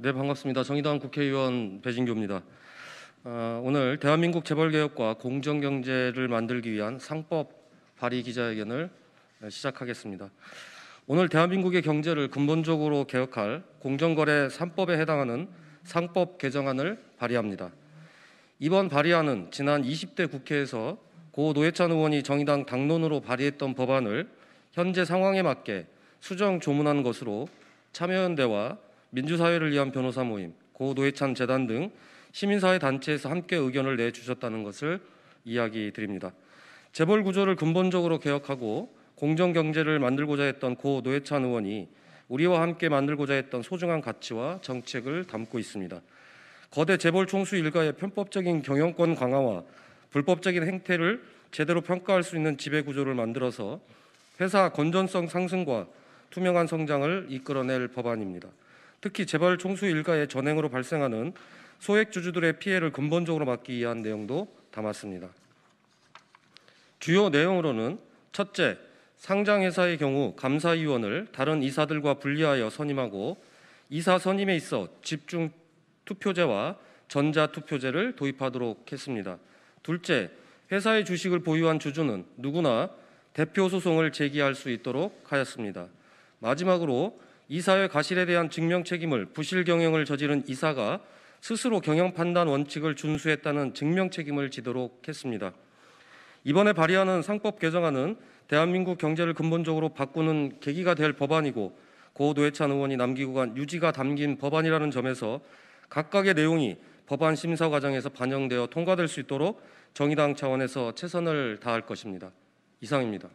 네 반갑습니다. 정의당 국회의원 배진규입니다 어, 오늘 대한민국 재벌개혁과 공정경제를 만들기 위한 상법 발의 기자회견을 시작하겠습니다. 오늘 대한민국의 경제를 근본적으로 개혁할 공정거래 3법에 해당하는 상법 개정안을 발의합니다. 이번 발의안은 지난 20대 국회에서 고 노회찬 의원이 정의당 당론으로 발의했던 법안을 현재 상황에 맞게 수정 조문한 것으로 참여연대와 민주사회를 위한 변호사 모임, 고 노회찬 재단 등 시민사회 단체에서 함께 의견을 내주셨다는 것을 이야기 드립니다. 재벌 구조를 근본적으로 개혁하고 공정 경제를 만들고자 했던 고 노회찬 의원이 우리와 함께 만들고자 했던 소중한 가치와 정책을 담고 있습니다. 거대 재벌 총수 일가의 편법적인 경영권 강화와 불법적인 행태를 제대로 평가할 수 있는 지배 구조를 만들어서 회사 건전성 상승과 투명한 성장을 이끌어낼 법안입니다. 특히 재벌 총수 일가의 전횡으로 발생하는 소액 주주들의 피해를 근본적으로 막기 위한 내용도 담았습니다. 주요 내용으로는 첫째, 상장 회사의 경우 감사위원을 다른 이사들과 분리하여 선임하고 이사 선임에 있어 집중 투표제와 전자 투표제를 도입하도록 했습니다. 둘째, 회사의 주식을 보유한 주주는 누구나 대표 소송을 제기할 수 있도록 하였습니다. 마지막으로 이사의 과실에 대한 증명 책임을 부실 경영을 저지른 이사가 스스로 경영 판단 원칙을 준수했다는 증명 책임을 지도록 했습니다. 이번에 발의하는 상법 개정안은 대한민국 경제를 근본적으로 바꾸는 계기가 될 법안이고 고 노회찬 의원이 남기고 간 유지가 담긴 법안이라는 점에서 각각의 내용이 법안 심사 과정에서 반영되어 통과될 수 있도록 정의당 차원에서 최선을 다할 것입니다. 이상입니다.